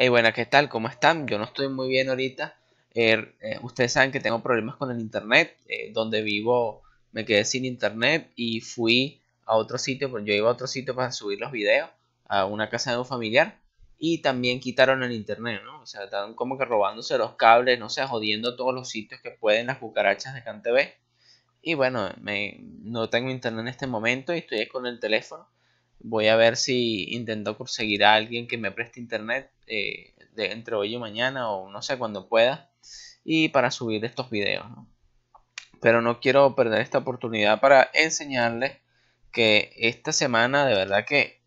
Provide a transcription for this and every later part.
Hey, bueno, ¿qué tal? ¿Cómo están? Yo no estoy muy bien ahorita. Eh, eh, ustedes saben que tengo problemas con el internet. Eh, donde vivo me quedé sin internet y fui a otro sitio. Pues, yo iba a otro sitio para subir los videos a una casa de un familiar. Y también quitaron el internet, ¿no? O sea, están como que robándose los cables, no sé, jodiendo todos los sitios que pueden las cucarachas de CanTV. Y bueno, me, no tengo internet en este momento y estoy con el teléfono. Voy a ver si intento conseguir a alguien que me preste internet eh, entre hoy y mañana o no sé cuando pueda. Y para subir estos videos. Pero no quiero perder esta oportunidad para enseñarles que esta semana de verdad que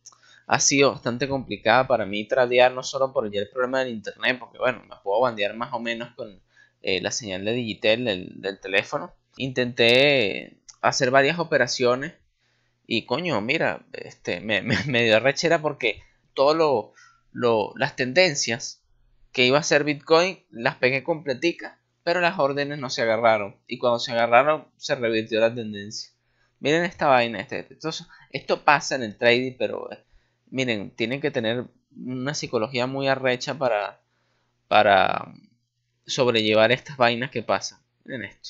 ha sido bastante complicada para mí tradear. No solo por el problema del internet, porque bueno, me puedo bandear más o menos con eh, la señal de digital del teléfono. Intenté hacer varias operaciones y coño, mira, este, me, dio rechera porque todas las tendencias que iba a ser Bitcoin las pegué completicas, pero las órdenes no se agarraron. Y cuando se agarraron, se revirtió la tendencia. Miren esta vaina, este, entonces, esto pasa en el trading, pero eh, miren, tienen que tener una psicología muy arrecha para, para sobrellevar estas vainas que pasan. Miren esto.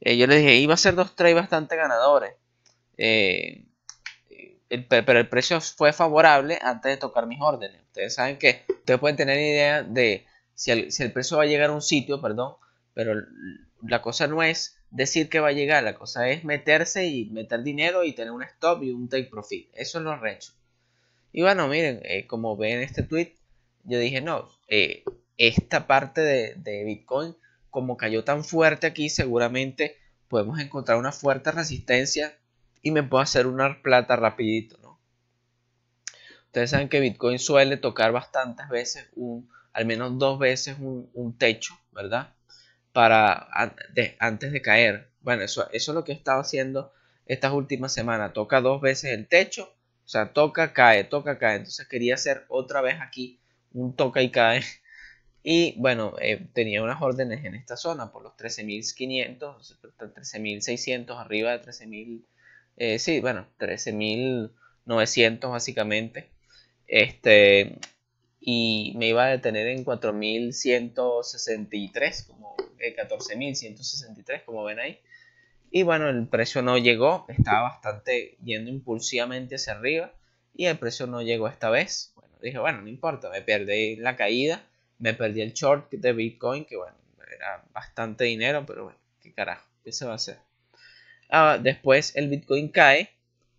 Eh, yo les dije, iba a ser dos trades bastante ganadores. Eh, pero el precio fue favorable antes de tocar mis órdenes. Ustedes saben que ustedes pueden tener idea de si el, precio va a llegar a un sitio, perdón, pero la cosa no es decir que va a llegar, la cosa es meterse y meter dinero y tener un stop y un take profit. Eso es lo recho. Y bueno, miren, eh, como ven en este tweet, yo dije, no, eh, esta parte de, Bitcoin, como cayó tan fuerte aquí, seguramente podemos encontrar una fuerte resistencia y me puedo hacer una plata rapidito, ¿no? Ustedes saben que Bitcoin suele tocar bastantes veces, un, al menos dos veces un, techo, ¿verdad? Para antes de caer. Bueno, eso, eso es lo que he estado haciendo estas últimas semanas. Toca dos veces el techo, o sea, toca, cae, toca, cae. Entonces quería hacer otra vez aquí un toca y cae. Y bueno, eh, tenía unas órdenes en esta zona por los 13.500, 13.600, arriba de 13.000. Eh, sí, bueno, 13.900 básicamente. Este, y me iba a detener en 4.163, como 14.163, eh, como ven ahí. Y bueno, el precio no llegó, estaba bastante yendo impulsivamente hacia arriba y el precio no llegó esta vez. Bueno, dije, bueno, no importa, me perdí la caída, me perdí el short de Bitcoin, que bueno, era bastante dinero, pero bueno, qué carajo, ¿qué se va a hacer? Ah, después el Bitcoin cae,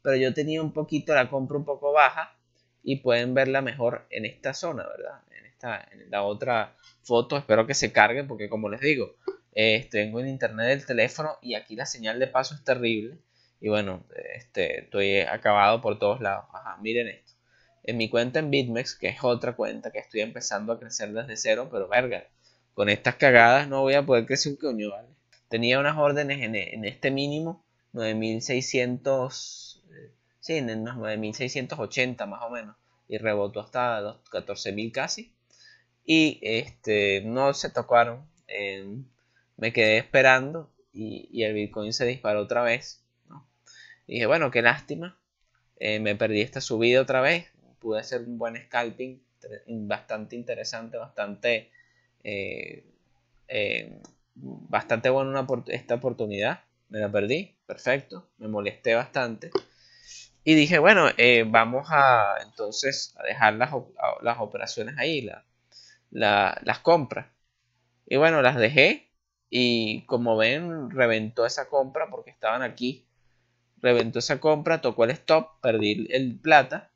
pero yo tenía un poquito, la compra un poco baja y pueden verla mejor en esta zona, ¿verdad? En, esta, en la otra foto, espero que se cargue porque como les digo, eh, tengo en internet el teléfono y aquí la señal de paso es terrible. Y bueno, este, estoy acabado por todos lados. Ajá, miren esto. En mi cuenta en BitMEX, que es otra cuenta que estoy empezando a crecer desde cero, pero verga, con estas cagadas no voy a poder crecer un coño, ¿vale? Tenía unas órdenes en, en este mínimo 9.600, eh, sí, en unos 9.680 más o menos, y rebotó hasta los 14.000 casi. Y este, no se tocaron, em, me quedé esperando y, el Bitcoin se disparó otra vez. dije, bueno, qué lástima, eh, me perdí esta subida otra vez, pude hacer un buen scalping, bastante interesante, bastante... Eh, em, bastante buena esta oportunidad me la perdí, perfecto, me molesté bastante. Y dije, bueno, eh, vamos a entonces a dejar las, operaciones ahí, la, la, las compras. Y bueno, las dejé y como ven, reventó esa compra porque estaban aquí. Reventó esa compra, tocó el stop, perdí el plata,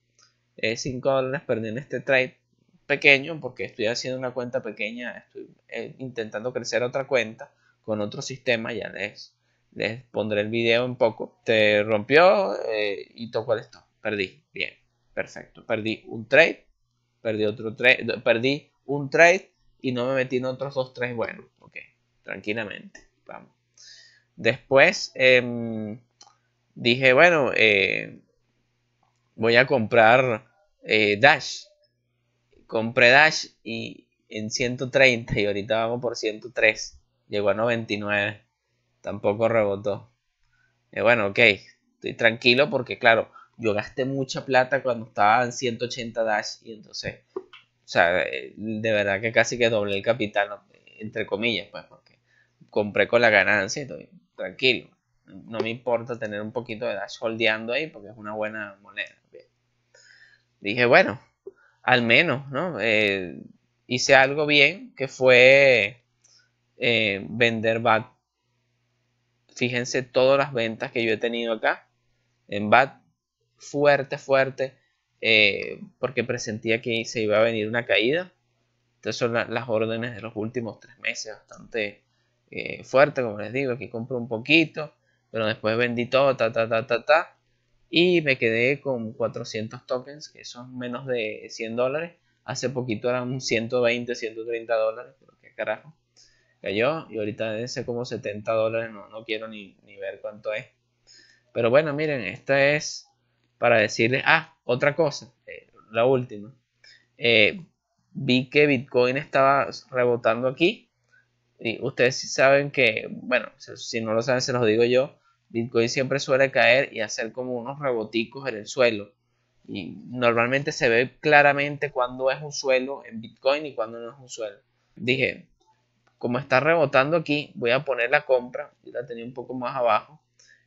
5 eh, dólares perdí en este trade pequeño porque estoy haciendo una cuenta pequeña, estoy eh, intentando crecer otra cuenta con otro sistema, ya les les pondré el video un poco. Te rompió eh, y tocó el Perdí. Bien, perfecto. Perdí un trade, perdí otro trade, perdí un trade y no me metí en otros dos trades. Bueno, ok, tranquilamente. Vamos. Después em, dije, bueno, eh, voy a comprar eh, Dash. Compré Dash y en 130 y ahorita vamos por 103. Llegó a 99 Tampoco rebotó. Y bueno, ok, estoy tranquilo porque claro, yo gasté mucha plata cuando estaba en 180 dash y entonces, o sea, eh, de verdad que casi que doblé el capital, entre comillas, pues, porque compré con la ganancia y estoy tranquilo. No me importa tener un poquito de dash holdeando ahí porque es una buena moneda. Dije, bueno, al menos, ¿no? Eh, hice algo bien que fue eh, vender bat Fíjense todas las ventas que yo he tenido acá. En BAT, fuerte, fuerte. Eh, porque presentía que se iba a venir una caída. Entonces son las órdenes de los últimos tres meses. Bastante eh, fuerte, como les digo. Aquí compré un poquito. Pero después vendí todo, ta, ta, ta, ta, ta. Y me quedé con 400 tokens, que son menos de 100 dólares. Hace poquito eran 120, 130 dólares, pero qué carajo yo y ahorita debe como 70 dólares, no, quiero ni, ver cuánto es. Pero bueno, miren, esta es para decirles, ah, otra cosa, eh, la última. Eh, vi que Bitcoin estaba rebotando aquí y ustedes saben que, bueno, si no lo saben se los digo yo, Bitcoin siempre suele caer y hacer como unos reboticos en el suelo. Y normalmente se ve claramente cuando es un suelo en Bitcoin y cuando no es un suelo. Dije, como está rebotando aquí, voy a poner la compra, yo la tenía un poco más abajo,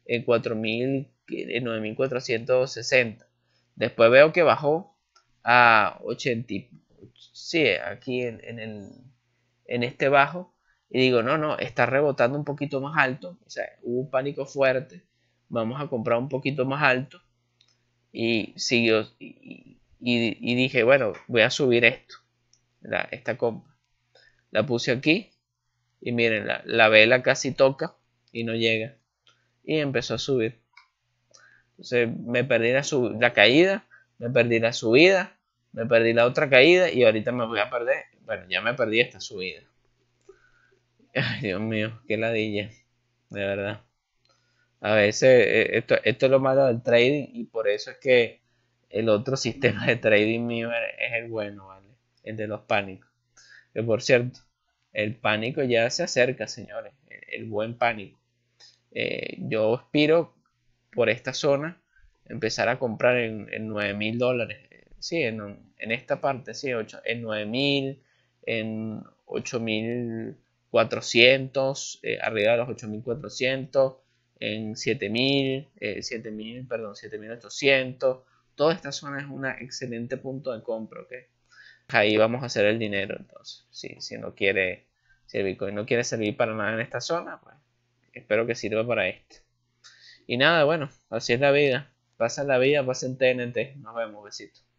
en 9460. Eh, Después veo que bajó a 80, sí, aquí en, este bajo, y digo, no, no, está rebotando un poquito más alto, o sea, hubo un pánico fuerte, vamos a comprar un poquito más alto, y siguió, y, dije, bueno, voy a subir esto, esta compra. La puse aquí, y miren, la, vela casi toca y no llega. Y empezó a subir. Entonces me perdí la, caída, me perdí la subida, me perdí la otra caída y ahorita me voy a perder. Bueno, ya me perdí esta subida. Ay, Dios mío, qué ladilla. De verdad. A veces eh, eh, esto, esto es lo malo del trading y por eso es que el otro sistema de trading mío es el bueno, ¿vale? El de los pánicos. Que por cierto, el pánico ya se acerca, señores, el, buen pánico. Eh, yo aspiro por esta zona empezar a comprar en, en 9 mil dólares. Sí, en, esta parte, sí, en 9 mil, en 8400. mil eh, arriba de los 8400, en 7000, 7000, eh, perdón, 7800. Toda esta zona es un excelente punto de compra, ¿ok? ahí vamos a hacer el dinero. Entonces, si, si no quiere, no quiere servir para nada en esta zona, pues espero que sirva para esto Y nada, bueno, así es la vida. Pasa la vida, pasen en TNT. Nos vemos, besitos.